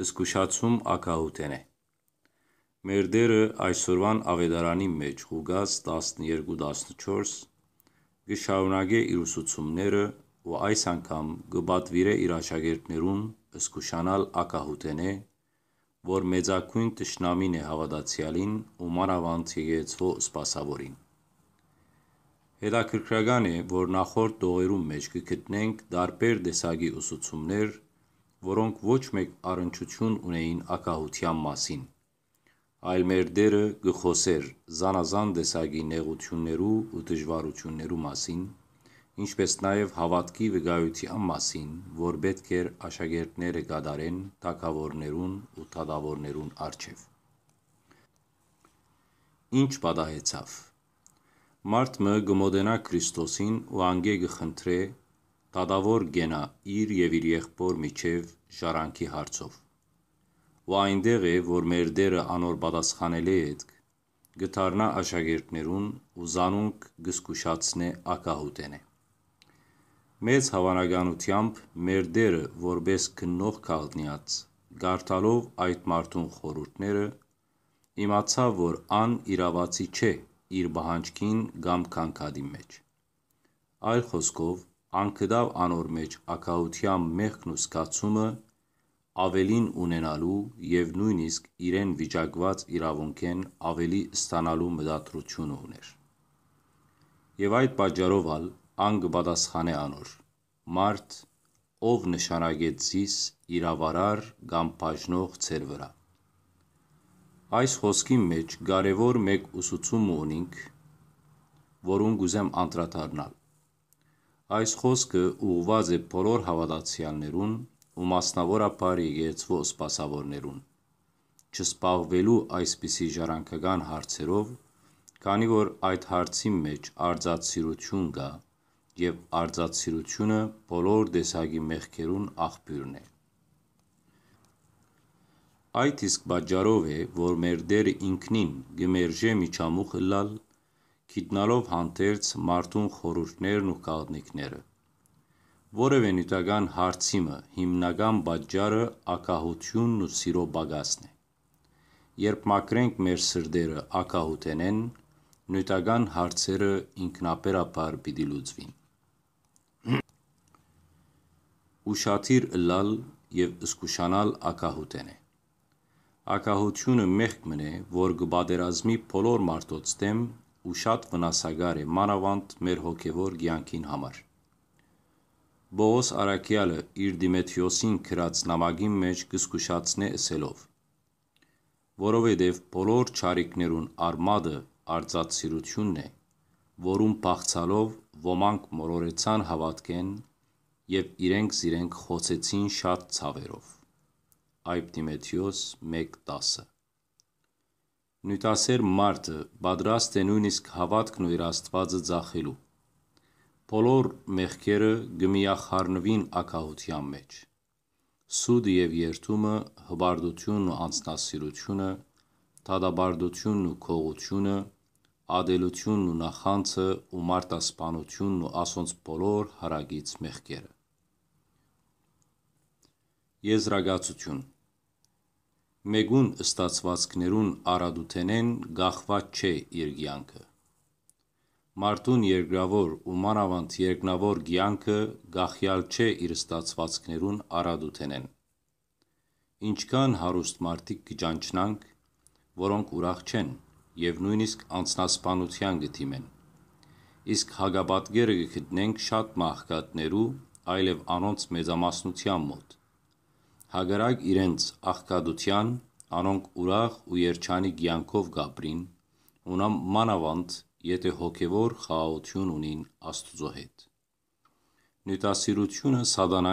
զգուշացում ագահութեն է։ Մեր դերը այսօրվան ավետարանի մեջ Ղուկաս 12:14 գշարունակե իր ուսուցումները ու այս անգամ գբատվիրե իր աշակերտներուն զգուշանալ ագահութենե, որ մեծակույն ճշնամին է հավատացյալին ու մանավանդ եկեցվո սպասավորին։ Հետաքրքրական է, որ նախորդ դողերում մեջ կգտնենք դարբեր տեսակի ուսուցումներ, որոնք ոչ մեկ առնչություն ունեին ակահության մասին, այլ մեր դերը գխոսեր զանազան տեսակի նեղություններու ու դժվարություններու մասին, ինչպես նաև հավատքի վկայության մասին, որ պետք էր աշակերտները գադարեն թագավորներուն ու թագավորներուն արչև։ Ինչ պատահեցավ։ Մարդ մը գմոդենա Քրիստոսին ու անգե գխնդրե դատավոր գենա իր և իր եղբոր միջև ժարանքի հարցով։ Ու այնտեղ է, որ մեր դերը անոր պատասխանելի հետք, գթարնա աշակերտներուն ու զանունք գսկուշացնե ակահուտենե։ Մեծ հավանականությամբ մեր դերը որպես գնող քաղտնյաց, գարդալով այդ մարդուն խորուրդները, իմացավ, որ ան իրավացի չէ իր բահանջքին կամ կանգադի մեջ։ Այլ խոսքով անկդավ անոր մեջ ակահության մեղքն ու սկացումը ավելին ունենալու եւ նույնիսկ իրեն վիճակված իրավունքեն ավելի ստանալու մտադրությունը ուներ։ Եվ այդ պատճառով ալ անգպատասխան է անոր։ Մարդ, ով նշանակեցիս իրավարար կամ բաժնող ծեր վրա։ Այս խոսքի մեջ կարևոր մեկ ուսուցում ունենք, որուն գուզեմ անդրադառնալ։ Այս խոսքը ուղղված է բոլոր հավատացյալներուն ու մասնավորապես եկեղեցու սպասավորներուն՝ չսպաղվելու այսպիսի ժառանգական հարցերով, քանի որ այդ հարցի մեջ արծաթսիրություն կա, և արծաթսիրությունը բոլոր տեսակի մեղքերուն աղբյուրն է։ Այդ իսկ պատճառով է, որ մեր Տերը Ինքնին կմերժե միջամուխը լալ գիտնալով հանդերձ մարդուն խորհուրդներն ու կաղնիքները։ Որևէ նյութական հարցիմը հիմնական պատճառը ակահությունն ու սիրո բագասն է։ Երբ մաքրենք մեր սրդերը ակահութենեն, նյութական հարցերը ինքնաբերաբար պիտի լուծվին։ Ուշադիր լալ եւ զգուշանալ ակահութեն է։ Ակահությունը մեղք մնե, որ կբادرազմի բոլոր մարդոց դեմ ու շատ վնասակար է մանավանդ մեր հոգևոր կյանքին համար։ Բողոս Արաքյալը իր Դիմեթրիոսին գրած նամակի մեջ կսկուշացնե ասելով. Որովհետև բոլոր ճարիքներուն արմատը արձածիրությունն է, որում բացալով ոմանք մորորեցան հավատքեն եւ իրենք իրենք խոցեցին շատ ցավերով։ Այբ Դիմեթրիոս 1:10 Նյութասեր մարդը պատրաստ է նույնիսկ հավատքն ու իր Աստվածը ձախելու։ Բոլոր մեղքերը գմիախառնվին ակահության մեջ։ Սուդը եւ երթումը, հբարդությունն ու անznասիրությունը, դադաբարդությունն ու քողությունը, ադելությունն ու նախանցը ու մարտասպանությունն ու ասոնց բոլոր հարագից մեղքերը։ Եզրակացություն Մեգուն ստացվածքներուն արադութենեն գաղված չէ երգյանքը։ Մարդուն երկրավոր ու մանավանդ երկնավոր գյանքը գախյալ չէ իր ստացվածքներուն արադութենեն։ Ինչքան հարուստ մարդիկ կճանչնանք, որոնք ուրախ չեն և նույնիսկ անձնասպանության գթիմեն։ Իսկ հագաբատգերը գտնենք շատ մահկատներու, այլև անոնց մեծամասնության մոտ։ Հակառակ իրենց աղքատության, անոնք ուրախ ու երջանիկ կյանքով գապրին, ունամ մանավանդ, եթե հոգևոր խաղաղություն ունին Աստծո հետ։ Նյութասիրությունը սատանա